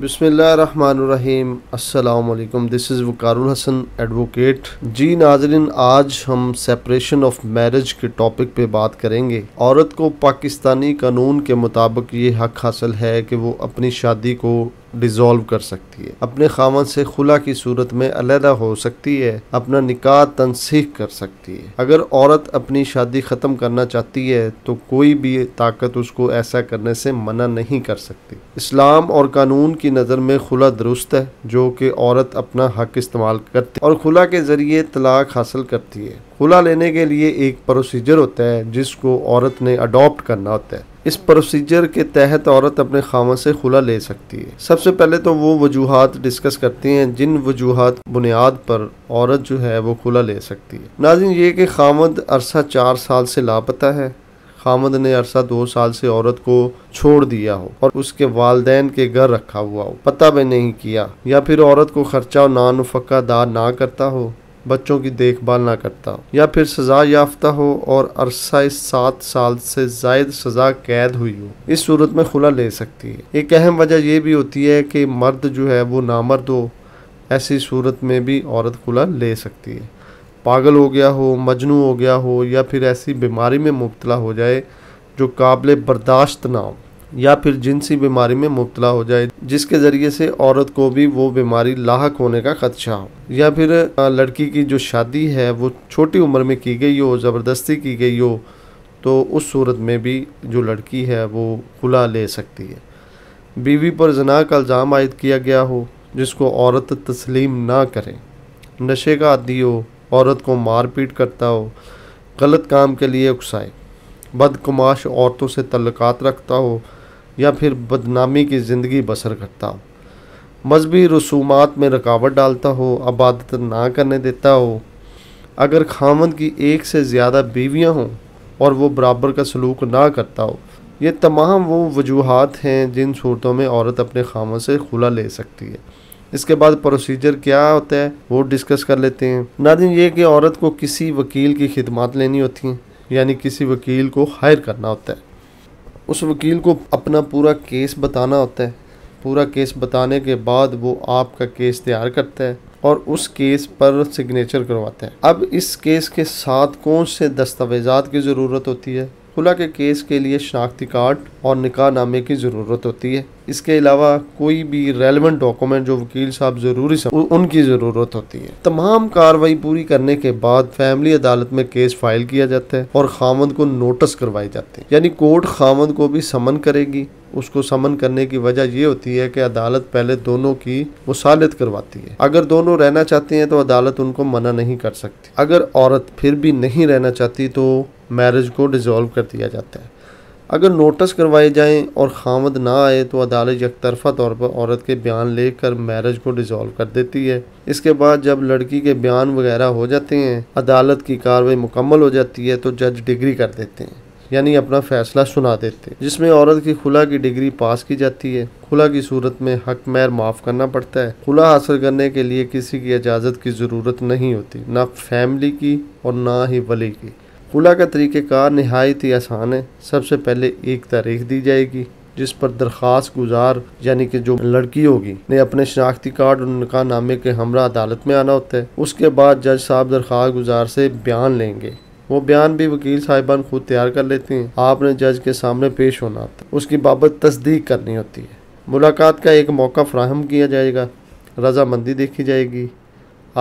बिसमीम अल्लाम this is Waqarul Hasan advocate जी नाजरीन आज हम सेपरेशन ऑफ मैरिज के टॉपिक पे बात करेंगे औरत को पाकिस्तानी कानून के मुताबिक ये हक हासिल है कि वो अपनी शादी को डिज़ोल्व कर सकती है अपने खामन से खुला की सूरत में अलहदा हो सकती है अपना निकाह तनसीख कर सकती है अगर औरत अपनी शादी ख़त्म करना चाहती है तो कोई भी ताकत उसको ऐसा करने से मना नहीं कर सकती इस्लाम और कानून की नज़र में खुला दुरुस्त है जो कि औरत अपना हक इस्तेमाल करती है और खुला के ज़रिए तलाक हासिल करती है खुला लेने के लिए एक प्रोसीजर होता है जिसको औरत ने अडॉप्ट करना होता है इस प्रोसीजर के तहत औरत अपने खामन से खुला ले सकती है सबसे पहले तो वो वजूहत डिस्कस करती हैं जिन वजूहत बुनियाद पर औरत जो है वो खुला ले सकती है नाजिन ये कि खामद अरसा चार साल से लापता है खामद ने अरसा दो साल से औरत को छोड़ दिया हो और उसके वालदेन के घर रखा हुआ हो पता भी नहीं किया या फिर औरत को खर्चा और नानफक्का दा दार ना करता हो बच्चों की देखभाल ना करता या फिर सजा याफ्ता हो और अरसा सात साल से जायद सजा कैद हुई हो इस सूरत में खुला ले सकती है एक अहम वजह यह भी होती है कि मर्द जो है वो नामर्द हो ऐसी सूरत में भी औरत खुला ले सकती है पागल हो गया हो मजनू हो गया हो या फिर ऐसी बीमारी में मुबतला हो जाए जो काबिल बर्दाश्त ना हो या फिर जिनसी बीमारी में मुबतला हो जाए जिसके ज़रिए से औरत को भी वो बीमारी लाक होने का खदशा हो या फिर लड़की की जो शादी है वो छोटी उम्र में की गई हो ज़बरदस्ती की गई हो तो उस सूरत में भी जो लड़की है वो खुला ले सकती है बीवी पर जना का इल्ज़ाम आयद किया गया हो जिसको औरत तस्लीम ना करे नशे का आदि हो औरत को मार पीट करता हो गलत काम के लिए उकसाए बदकुमाश औरतों से तल्लक़ात रखता हो या फिर बदनामी की ज़िंदगी बसर करता हो मजहबी रसूमात में रकावट डालता हो आबादत ना करने देता हो अगर खामन की एक से ज़्यादा बीवियाँ हों और वो बराबर का सलूक ना करता हो ये तमाम वो वजूहत हैं जिन सूरतों में औरत अपने खामों से खुला ले सकती है इसके बाद प्रोसीजर क्या होता है वो डिस्कस कर लेते हैं नादिन ये कि औरत को किसी वकील की खिदमत लेनी होती हैं यानी किसी वकील को हायर करना होता है उस वकील को अपना पूरा केस बताना होता है पूरा केस बताने के बाद वो आपका केस तैयार करता है और उस केस पर सिग्नेचर करवाता है अब इस केस के साथ कौन से दस्तावेजात की ज़रूरत होती है खुला के केस के लिए शनाख्ती कार्ड और निकाह नामे की ज़रूरत होती है इसके अलावा कोई भी रेलिवेंट डॉक्यूमेंट जो वकील साहब ज़रूरी समझ उनकी ज़रूरत होती है तमाम कार्रवाई पूरी करने के बाद फैमिली अदालत में केस फाइल किया जाता है और खामद को नोटिस करवाई जाती है यानी कोर्ट खामद को भी समन करेगी उसको समन करने की वजह यह होती है कि अदालत पहले दोनों की मुसालत करवाती है अगर दोनों रहना चाहते हैं तो अदालत उनको मना नहीं कर सकती अगर औरत फिर भी नहीं रहना चाहती तो मैरिज को डिज़ोल्व कर दिया जाता है अगर नोटिस करवाए जाएं और खामद ना आए तो अदालत तरफा तौर पर औरत के बयान लेकर मैरिज को डिज़ोल्व कर देती है इसके बाद जब लड़की के बयान वगैरह हो जाते हैं अदालत की कार्रवाई मुकम्मल हो जाती है तो जज डिग्री कर देते हैं यानी अपना फैसला सुना देते हैं जिसमें औरत की खुला की डिग्री पास की जाती है खुला की सूरत में हक मैर माफ़ करना पड़ता है खुला हासिल करने के लिए किसी की इजाज़त की ज़रूरत नहीं होती ना फैमिली की और ना ही वली की कुला का तरीक़ार नहायत ही आसान है सबसे पहले एक तारीख दी जाएगी जिस पर दरख्वास्त गुजार यानी कि जो लड़की होगी ने अपने शनाख्ती कार्ड और निका नामे के हमरा अदालत में आना होता है उसके बाद जज साहब दरख्वास्त गुजार से बयान लेंगे वो बयान भी वकील साहिबान खुद तैयार कर लेते हैं आपने जज के सामने पेश होना होता है उसकी बाबत तस्दीक करनी होती है मुलाकात का एक मौका फ्राहम किया जाएगा रजामंदी देखी जाएगी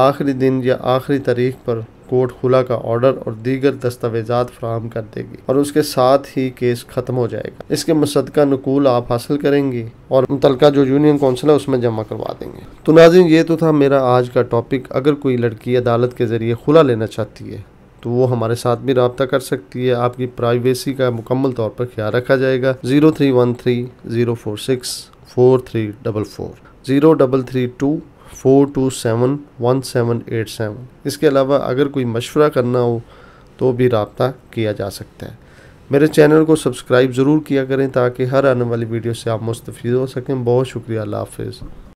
आखिरी दिन या आखिरी तारीख पर कोर्ट खुला का ऑर्डर और दीगर दस्तावेजात फ्राहम कर देगी और उसके साथ ही केस खत्म हो जाएगा इसके का नकूल आप हासिल करेंगी और मुतल जो यूनियन काउंसिल है उसमें जमा करवा देंगे तो नाजिन ये तो था मेरा आज का टॉपिक अगर कोई लड़की अदालत के ज़रिए खुला लेना चाहती है तो वो हमारे साथ भी रबता कर सकती है आपकी प्राइवेसी का मुकम्मल तौर पर ख्याल रखा जाएगा zero three one three zero four six four three double four zero double three two four two seven one seven eight seven इसके अलावा अगर कोई मशवरा करना हो तो भी रबता किया जा सकता है मेरे चैनल को सब्सक्राइब ज़रूर किया करें ताकि हर आने वाली वीडियो से आप मुस्तफ़ हो सकें बहुत शुक्रिया अल्लाह हाफिज़